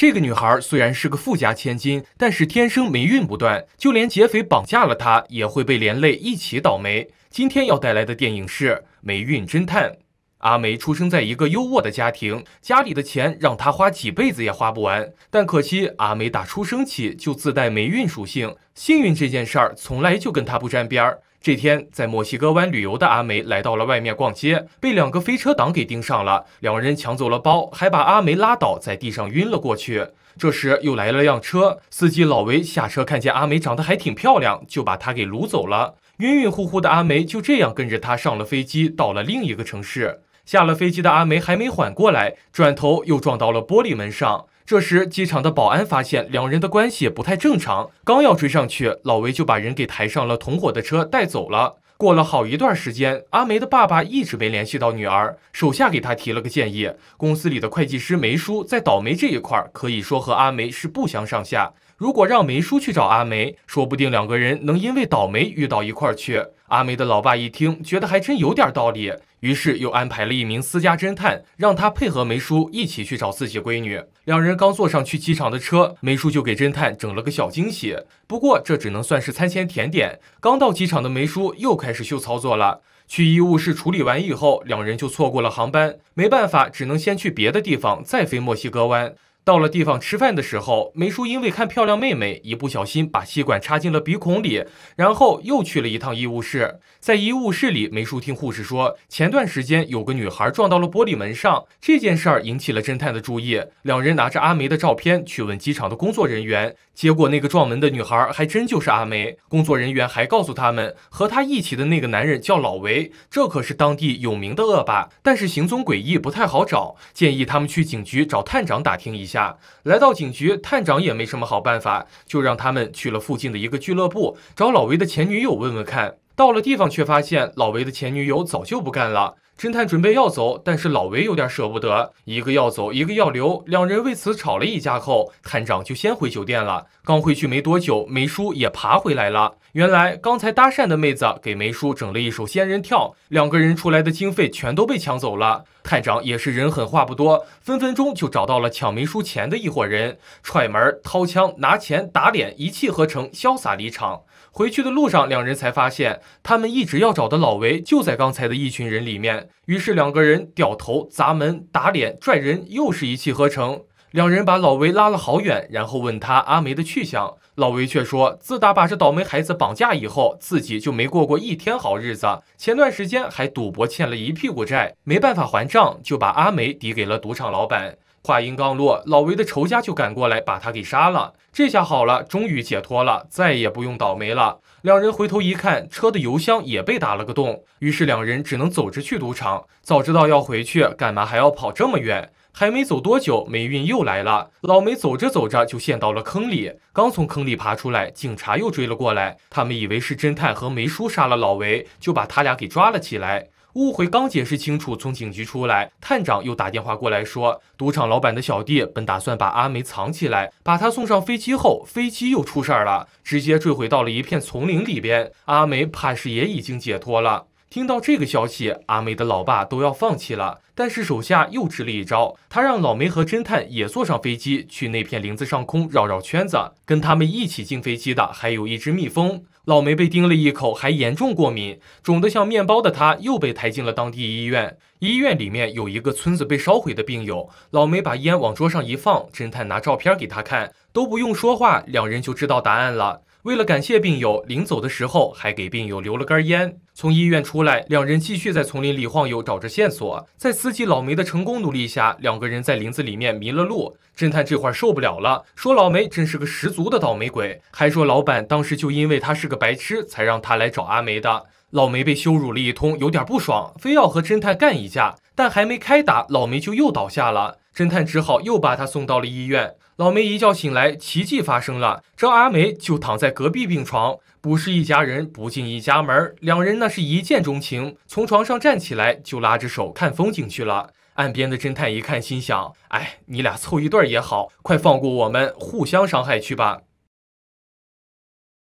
这个女孩虽然是个富家千金，但是天生霉运不断，就连劫匪绑架了她，也会被连累一起倒霉。今天要带来的电影是《霉运侦探》。阿梅出生在一个优渥的家庭，家里的钱让她花几辈子也花不完。但可惜，阿梅打出生起就自带霉运属性，幸运这件事儿从来就跟她不沾边儿。这天，在墨西哥湾旅游的阿梅来到了外面逛街，被两个飞车党给盯上了。两人抢走了包，还把阿梅拉倒在地上晕了过去。这时又来了辆车，司机老维下车看见阿梅长得还挺漂亮，就把她给掳走了。晕晕乎乎的阿梅就这样跟着他上了飞机，到了另一个城市。下了飞机的阿梅还没缓过来，转头又撞到了玻璃门上。这时，机场的保安发现两人的关系不太正常，刚要追上去，老维就把人给抬上了同伙的车带走了。过了好一段时间，阿梅的爸爸一直没联系到女儿，手下给他提了个建议：公司里的会计师梅叔在倒霉这一块可以说和阿梅是不相上下。如果让梅叔去找阿梅，说不定两个人能因为倒霉遇到一块去。阿梅的老爸一听，觉得还真有点道理，于是又安排了一名私家侦探，让他配合梅叔一起去找自己闺女。两人刚坐上去机场的车，梅叔就给侦探整了个小惊喜。不过这只能算是餐前甜点。刚到机场的梅叔又开始秀操作了。去医务室处理完以后，两人就错过了航班，没办法，只能先去别的地方再飞墨西哥湾。到了地方吃饭的时候，梅叔因为看漂亮妹妹，一不小心把吸管插进了鼻孔里，然后又去了一趟医务室。在医务室里，梅叔听护士说，前段时间有个女孩撞到了玻璃门上，这件事儿引起了侦探的注意。两人拿着阿梅的照片去问机场的工作人员，结果那个撞门的女孩还真就是阿梅。工作人员还告诉他们，和她一起的那个男人叫老维，这可是当地有名的恶霸，但是行踪诡异，不太好找，建议他们去警局找探长打听一下。来到警局，探长也没什么好办法，就让他们去了附近的一个俱乐部，找老维的前女友问问。看到了地方，却发现老维的前女友早就不干了。侦探准备要走，但是老维有点舍不得，一个要走，一个要留，两人为此吵了一架。后，探长就先回酒店了。刚回去没多久，梅叔也爬回来了。原来，刚才搭讪的妹子给梅叔整了一手仙人跳，两个人出来的经费全都被抢走了。探长也是人狠话不多，分分钟就找到了抢梅叔钱的一伙人，踹门、掏枪、拿钱、打脸，一气呵成，潇洒离场。回去的路上，两人才发现，他们一直要找的老维就在刚才的一群人里面。于是两个人掉头砸门打脸拽人，又是一气呵成。两人把老维拉了好远，然后问他阿梅的去向。老维却说，自打把这倒霉孩子绑架以后，自己就没过过一天好日子。前段时间还赌博欠了一屁股债，没办法还账，就把阿梅抵给了赌场老板。话音刚落，老维的仇家就赶过来，把他给杀了。这下好了，终于解脱了，再也不用倒霉了。两人回头一看，车的油箱也被打了个洞，于是两人只能走着去赌场。早知道要回去，干嘛还要跑这么远？还没走多久，霉运又来了。老梅走着走着就陷到了坑里，刚从坑里爬出来，警察又追了过来。他们以为是侦探和梅叔杀了老维，就把他俩给抓了起来。误会刚解释清楚，从警局出来，探长又打电话过来说，赌场老板的小弟本打算把阿梅藏起来，把他送上飞机后，飞机又出事儿了，直接坠毁到了一片丛林里边，阿梅怕是也已经解脱了。听到这个消息，阿梅的老爸都要放弃了。但是手下又支了一招，他让老梅和侦探也坐上飞机去那片林子上空绕绕圈子。跟他们一起进飞机的还有一只蜜蜂，老梅被叮了一口，还严重过敏，肿得像面包的他又被抬进了当地医院。医院里面有一个村子被烧毁的病友，老梅把烟往桌上一放，侦探拿照片给他看，都不用说话，两人就知道答案了。为了感谢病友，临走的时候还给病友留了根烟。从医院出来，两人继续在丛林里晃悠，找着线索。在司机老梅的成功努力下，两个人在林子里面迷了路。侦探这会儿受不了了，说老梅真是个十足的倒霉鬼，还说老板当时就因为他是个白痴，才让他来找阿梅的。老梅被羞辱了一通，有点不爽，非要和侦探干一架。但还没开打，老梅就又倒下了。侦探只好又把他送到了医院。老梅一觉醒来，奇迹发生了，这阿梅就躺在隔壁病床。不是一家人不进一家门，两人那是一见钟情，从床上站起来就拉着手看风景去了。岸边的侦探一看，心想：“哎，你俩凑一对也好，快放过我们，互相伤害去吧。”